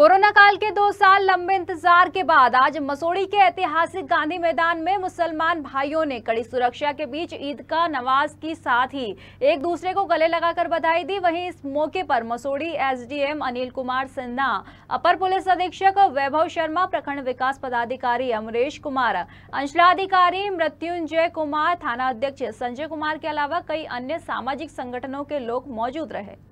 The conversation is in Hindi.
कोरोना काल के दो साल लंबे इंतजार के बाद आज मसोड़ी के ऐतिहासिक गांधी मैदान में मुसलमान भाइयों ने कड़ी सुरक्षा के बीच ईद का नमाज की साथ ही एक दूसरे को गले लगाकर बधाई दी वहीं इस मौके पर मसोड़ी एसडीएम अनिल कुमार सिन्हा अपर पुलिस अधीक्षक वैभव शर्मा प्रखंड विकास पदाधिकारी अमरेश कुमार अंचलाधिकारी मृत्युंजय कुमार थाना अध्यक्ष संजय कुमार के अलावा कई अन्य सामाजिक संगठनों के लोग मौजूद रहे